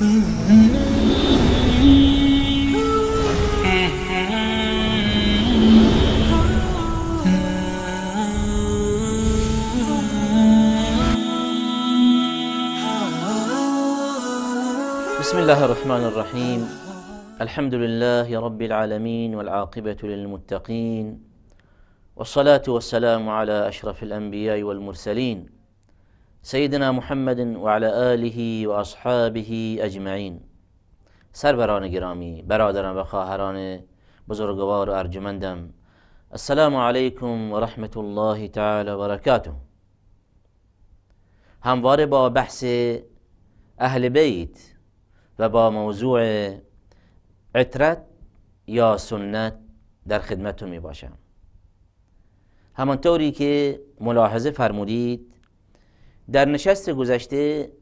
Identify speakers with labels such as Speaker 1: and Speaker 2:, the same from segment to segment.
Speaker 1: بسم الله الرحمن الرحيم الحمد لله رب العالمين والعاقبة للمتقين والصلاة والسلام على أشرف الأنبياء والمرسلين سيدنا محمد وعلى آله وأصحابه أجمعين اجمعین سروران گرامی برادران و خواهران بزرگوار و ارجمندم السلام علیکم و رحمت الله تعالی و برکاته همواره با بحث اهل بیت و با موضوع عطرت یا سنت در خدمتون می باشم همانطوری که ملاحظه فرمودید در نشست گذشته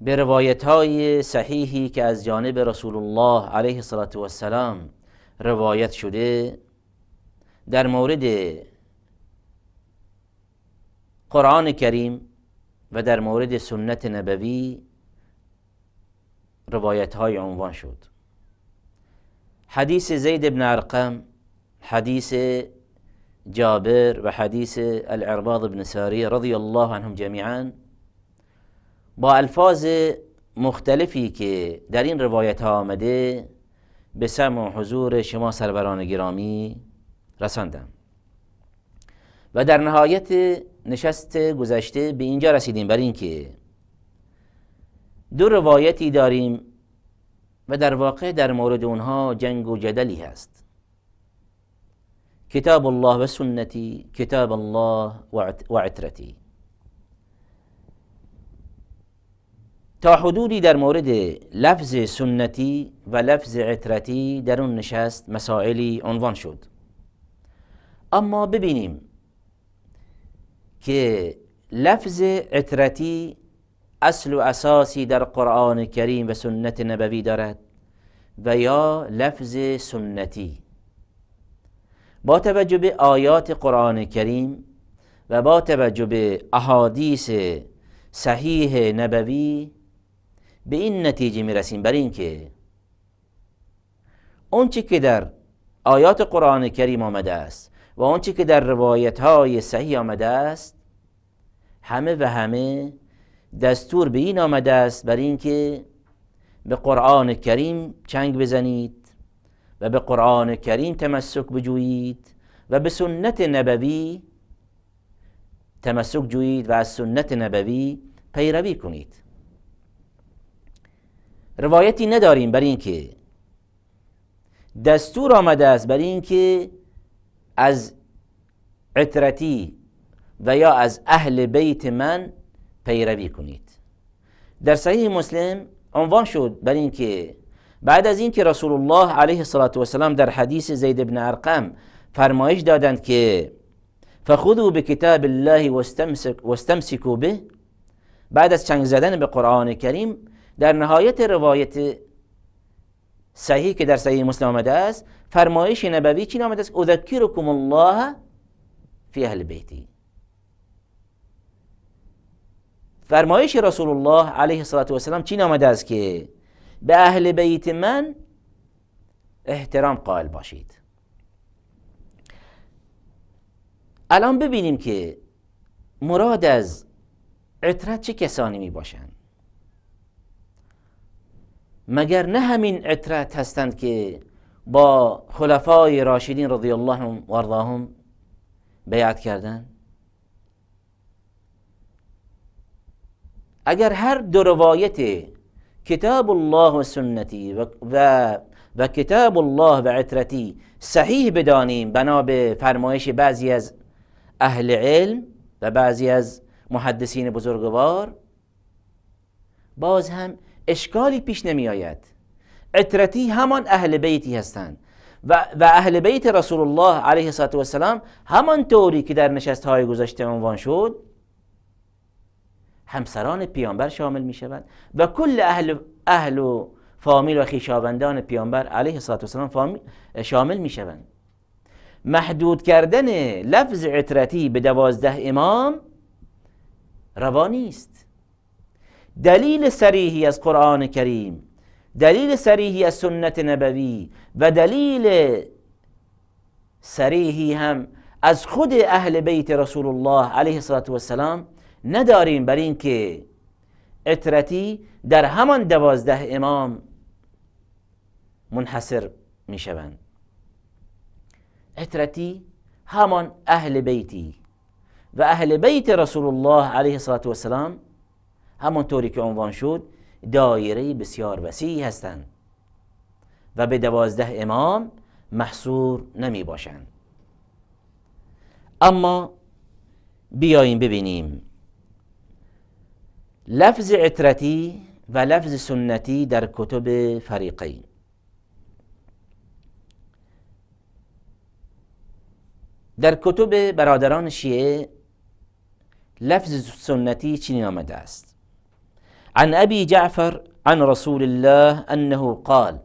Speaker 1: به روایت های صحیحی که از جانب رسول الله علیه الصلاه و السلام روایت شده در مورد قرآن کریم و در مورد سنت نبوی روایت های عنوان شد حدیث زید بن ارقم حدیث جابر حدیث العرباض بن ساری رضی الله عنهم جمیعا با الفاظ مختلفی که در این روایت ها آمده به سم و حضور شما سروران گرامی رساندم و در نهایت نشست گذشته به اینجا رسیدیم بر اینکه دو روایتی داریم و در واقع در مورد اونها جنگ و جدلی هست کتاب الله و سنتی کتاب الله عطرتی تا حدودی در مورد لفظ سنتی و لفظ عترتی در اون نشست مسائلی عنوان شد اما ببینیم که لفظ عترتی اصل و اساسی در قرآن کریم و سنت نبوی دارد و یا لفظ سنتی با توجه به آیات قرآن کریم و با توجه به احادیث صحیح نبوی به این نتیجه رسیم بر اینکه اونچه که در آیات قرآن کریم آمده است و آنچه که در روایت های صحیح آمده است همه و همه دستور به این آمده است بر اینکه به قرآن کریم چنگ بزنید و به قرآن کریم تمسک بجویید و به سنت نبوی تمسک جویید و از سنت نبوی پیروی کنید روایتی نداریم بر اینکه دستور آمده است بر اینکه از عطرتی و یا از اهل بیت من پیروی کنید در صحیح مسلم عنوان شد بر اینکه بعد از که رسول الله علیه السلام در حدیث زید ابن ارقم فرمایش دادند که فخذوا به کتاب الله واستمسکو به بعد از چنگ زدن به قرآن کریم در نهایت روایت صحیح که در صحیح مسلم آمده است فرمایش نبوی چی آمده است اذکرکم الله فی اهل بیتی فرمایش رسول الله علیه السلام چی آمده است که به اهل بیت من احترام قائل باشید الان ببینیم که مراد از عطرت چه کسانی می باشند مگر نه همین عطرت هستند که با خلفای راشدین رضی الله و ارضاهم بیعت کردن اگر هر دو روایت کتاب الله و سنتی و, و, کتاب الله و عطرتی صحیح بدانیم بنا به فرمایش بعضی از اهل علم و بعضی از محدثین بزرگوار باز هم اشکالی پیش نمی آید عطرتی همان اهل بیتی هستند و, و اهل بیت رسول الله علیه السلام همان طوری که در نشست های گذشته عنوان شد همسران پیامبر شامل می شود و کل اهل, اهل و فامیل و خیشاوندان پیامبر علیه السلام شامل می شوند محدود کردن لفظ عترتی به دوازده امام روا است دلیل سریحی از قرآن کریم دلیل سریحی از سنت نبوی و دلیل سریحی هم از خود اهل بیت رسول الله علیه السلام نداریم بر اینکه اطرتی در همان دوازده امام منحصر می شوند اطرتی همان اهل بیتی و اهل بیت رسول الله علیه الصلاة و السلام طوری که عنوان شد دایره بسیار وسیعی هستند و به دوازده امام محصور نمی باشند اما بیاییم ببینیم لفظ عترتی و لفظ سنتی در کتب فریقین در کتب برادران شیعه لفظ سنتی چنین آمده است عن ابي جعفر عن رسول الله انه قال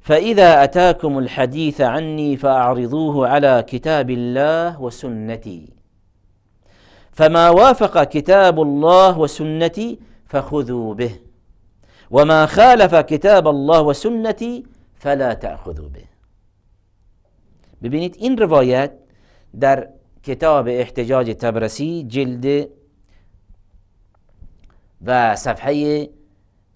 Speaker 1: فاذا اتاكم الحديث عني فاعرضوه على كتاب الله وسنتي فما وافق كتاب الله وسنتي فخذوا به وما خالف كتاب الله وسنتي فلا تأخذوا به ببینید این روایت در کتاب احتجاج تبرسی جلد و صفحه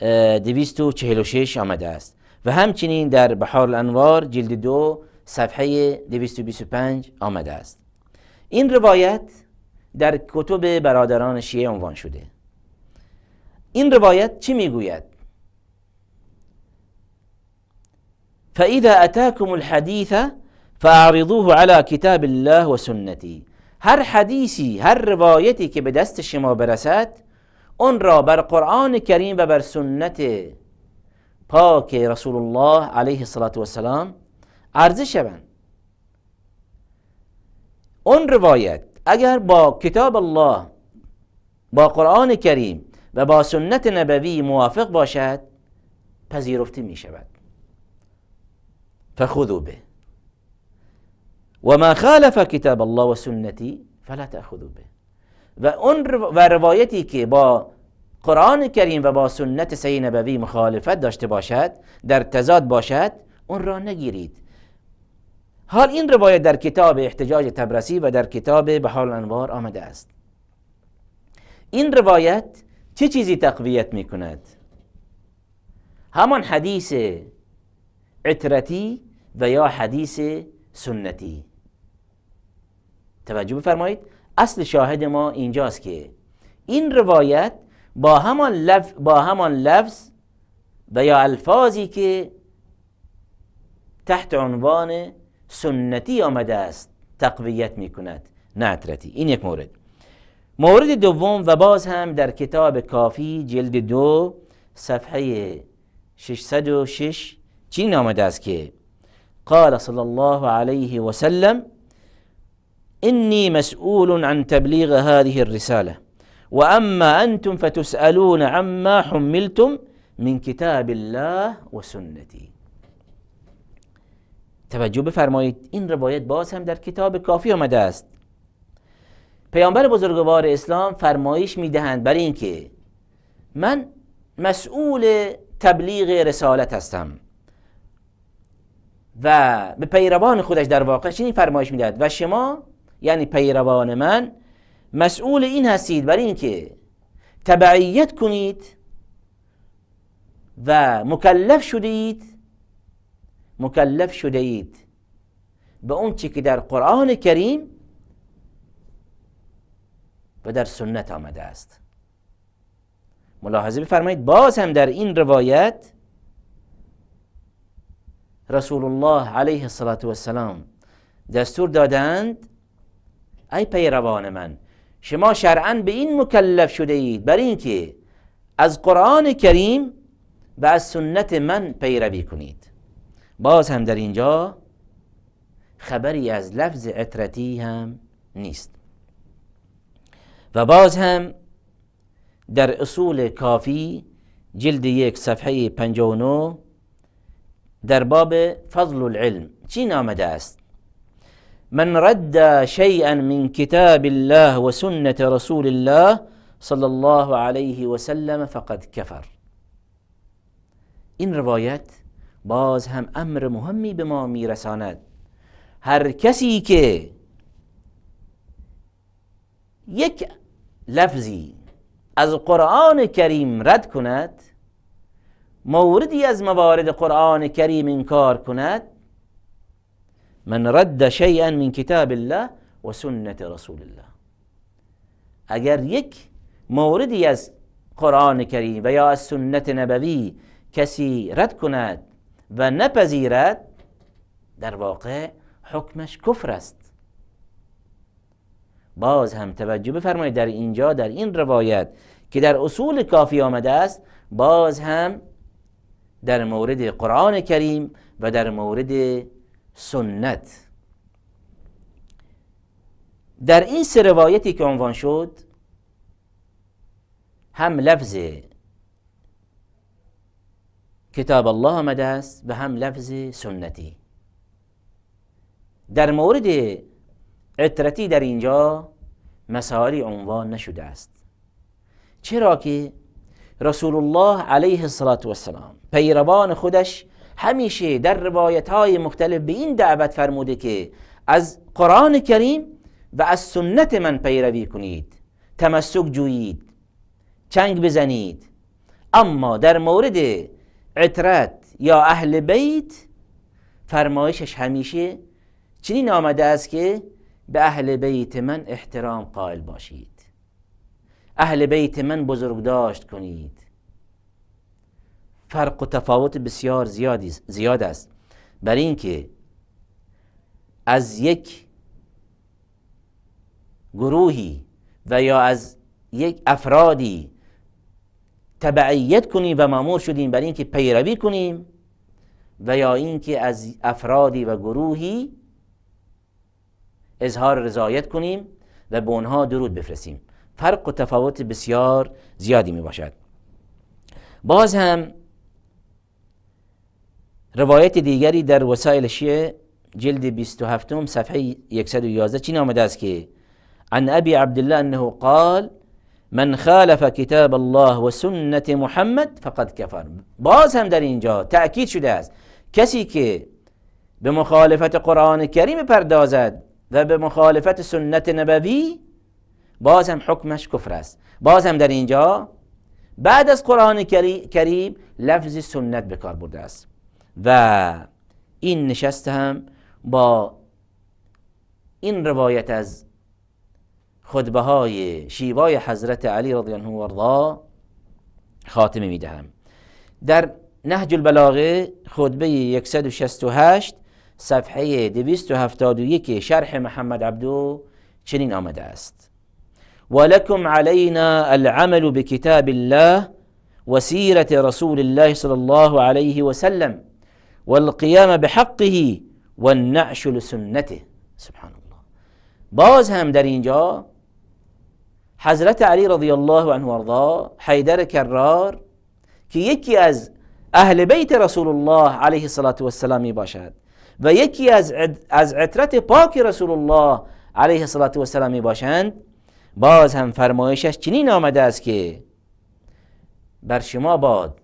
Speaker 1: 246 اه، آمده است و همچنین در بحار الانوار جلد دو صفحه 225 آمده است این روایت در کتب برادران شیعه عنوان شده این روایت چی میگوید فاذا اتاکم الحدیث فاعرضوه علی کتاب الله و هر حدیثی هر روایتی که به دست شما برسد اون را بر قرآن کریم و بر سنت پاک رسول الله علیه الصلاة والسلام عرضه شوند اون روایت اگر با کتاب الله با قرآن کریم و با سنت نبوی موافق باشد پذیرفته می شود فخذو به و ما خالف کتاب الله و سنتی فلا تأخذو به و اون و روایتی که با قرآن کریم و با سنت سی نبوی مخالفت داشته باشد در تضاد باشد اون را نگیرید حال این روایت در کتاب احتجاج تبرسی و در کتاب بحال انوار آمده است این روایت چه چیزی تقویت می کند؟ همان حدیث عطرتی و یا حدیث سنتی توجه بفرمایید اصل شاهد ما اینجاست که این روایت با همان لفظ, با همان لفظ و یا الفاظی که تحت عنوان سنتی آمده است تقویت می کند نه اطرتی این یک مورد مورد دوم و باز هم در کتاب کافی جلد دو صفحه 606 چین آمده است که قال صلی الله علیه و سلم إني مسؤول عن تبلیغ هذه الرسالة وأما أنتم فتسألون عما حملتم من كتاب الله وسنتي توجه بفرمایید این روایت باز هم در کتاب کافی آمده است پیامبر بزرگوار اسلام فرمایش میدهند برای اینکه من مسئول تبلیغ رسالت هستم و به پیروان خودش در واقع چنین فرمایش میدهد و شما یعنی پیروان من مسئول این هستید برای اینکه تبعیت کنید و مکلف شدید مکلف شده اید به اون که در قرآن کریم و در سنت آمده است ملاحظه بفرمایید باز هم در این روایت رسول الله علیه الصلاة والسلام دستور دادند ای پیروان من شما شرعا به این مکلف شده اید بر اینکه از قرآن کریم و از سنت من پیروی کنید باز هم در اینجا خبری از لفظ عطرتی هم نیست و باز هم در اصول کافی جلد یک صفحه 59 در باب فضل العلم چی آمده است من رد شیئا من کتاب الله و سنت رسول الله صلی الله علیه وسلم فقد کفر این روایت باز هم امر مهمی به ما میرساند هر کسی که یک لفظی از قرآن کریم رد کند موردی از موارد قرآن کریم انکار کند من رد شیئا من کتاب الله و سنت رسول الله اگر یک موردی از قرآن کریم و یا از سنت نبوی کسی رد کند و نپذیرد در واقع حکمش کفر است باز هم توجه بفرمایید در اینجا در این روایت که در اصول کافی آمده است باز هم در مورد قرآن کریم و در مورد سنت در این سه روایتی که عنوان شد هم لفظ کتاب الله آمده است و هم لفظ سنتی در مورد عطرتی در اینجا مسائلی عنوان نشده است چرا که رسول الله علیه الصلاة والسلام پیروان خودش همیشه در روایت های مختلف به این دعوت فرموده که از قرآن کریم و از سنت من پیروی کنید تمسک جویید چنگ بزنید اما در مورد عطرت یا اهل بیت فرمایشش همیشه چنین آمده است که به اهل بیت من احترام قائل باشید اهل بیت من بزرگ داشت کنید فرق و تفاوت بسیار زیاد است بر اینکه از یک گروهی و یا از یک افرادی تبعیت کنیم و مامور شدیم برای اینکه پیروی کنیم و یا اینکه از افرادی و گروهی اظهار رضایت کنیم و به اونها درود بفرستیم فرق و تفاوت بسیار زیادی می باشد باز هم روایت دیگری در وسایل شیعه جلد 27 صفحه 111 چی نامده است که عن ابی عبدالله الله انه قال من خالف کتاب الله و سنت محمد فقد کفر باز هم در اینجا تأکید شده است کسی که به مخالفت قرآن کریم پردازد و به مخالفت سنت نبوی باز هم حکمش کفر است باز هم در اینجا بعد از قرآن کریم لفظ سنت به کار برده است و این نشست هم با این روایت از خطبه های حضرت علی رضی الله عنه خاتمه می در نهج البلاغه خطبه 168 صفحه 271 شرح محمد عبدو چنین آمده است ولكم علينا العمل بكتاب الله وسيرة رسول الله صلى الله عليه وسلم والقيام بحقه والنعش لسنته سبحان الله باز هم در اینجا حضرت علی رضی الله عنه ورضا حیدر کرار که یکی از اهل بیت رسول الله علیه الصلاة و باشد و یکی از, عطرت پاک رسول الله علیه الصلاة و می باشند باز هم فرمایشش چنین آمده است که بر شما باد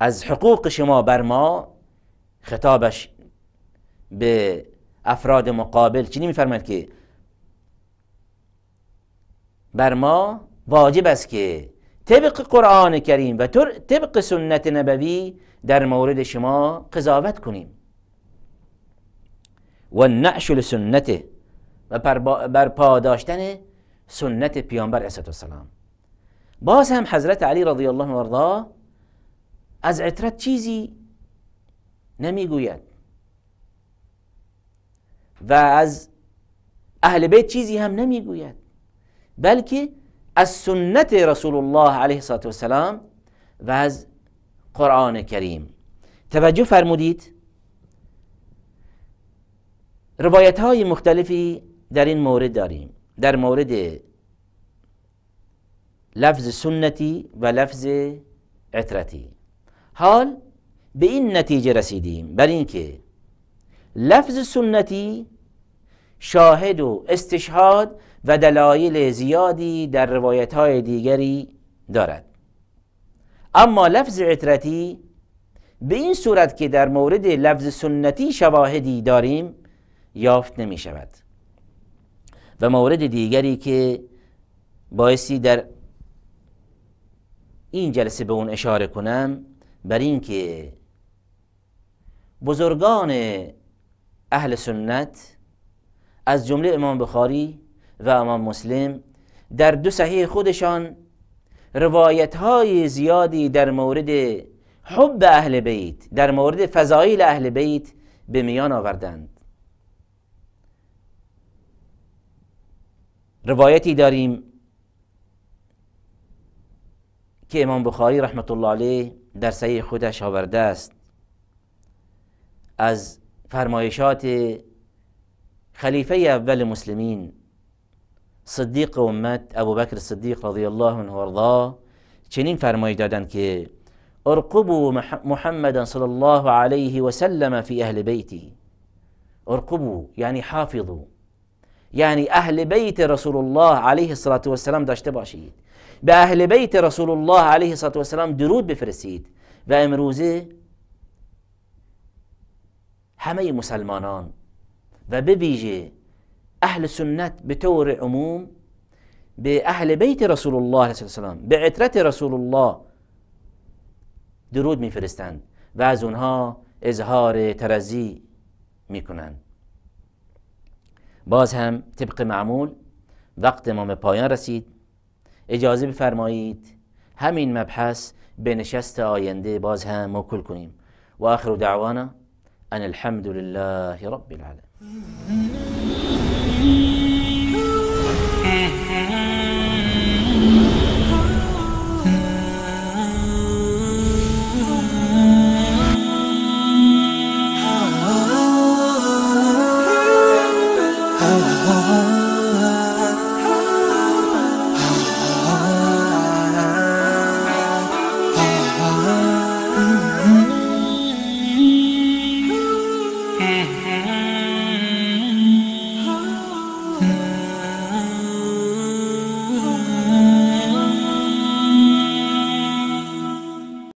Speaker 1: از حقوق شما بر ما خطابش به افراد مقابل چنین فرماید که بر ما واجب است که طبق قرآن کریم و طبق سنت نبوی در مورد شما قضاوت کنیم و نعشل سنته و بر پاداشتن سنت پیامبر علیه سلام. باز هم حضرت علی رضی الله عنه از عطرت چیزی نمیگوید و از اهل بیت چیزی هم نمیگوید بلکه از سنت رسول الله علیه السلام و از قرآن کریم توجه فرمودید روایت های مختلفی در این مورد داریم در مورد لفظ سنتی و لفظ عطرتی حال به این نتیجه رسیدیم بر اینکه لفظ سنتی شاهد و استشهاد و دلایل زیادی در روایت های دیگری دارد اما لفظ عطرتی به این صورت که در مورد لفظ سنتی شواهدی داریم یافت نمی شود و مورد دیگری که بایستی در این جلسه به اون اشاره کنم بر که بزرگان اهل سنت از جمله امام بخاری و امام مسلم در دو صحیح خودشان روایت های زیادی در مورد حب اهل بیت در مورد فضایل اهل بیت به میان آوردند روایتی داریم که امام بخاری رحمت الله علیه در صحیح خودش آورده است از فرمایشات خلیفه اول مسلمین صدیق امت بكر صدیق رضی الله عنه وارضاه چنین فرمایش دادن که ارقبوا محمدا صلی الله علیه و سلم فی اهل بیتی ارقبوا یعنی حافظوا یعنی اهل بیت رسول الله علیه الصلاة والسلام داشته باشید به اهل بیت رسول الله علیه الصلاة والسلام درود بفرستید و امروزه همه مسلمانان و به ویژه أهل السنة بتور عموم بأهل بيت رسول الله صلى الله عليه وسلم بعترة رسول الله درود میفرستند و از اونها اظهار ترزی میکنند باز هم طبق معمول وقت ما به پایان رسید اجازه بفرمایید همین مبحث به نشست آینده باز هم موکول کنیم و آخر دعوانا ان الحمد لله رب العالمین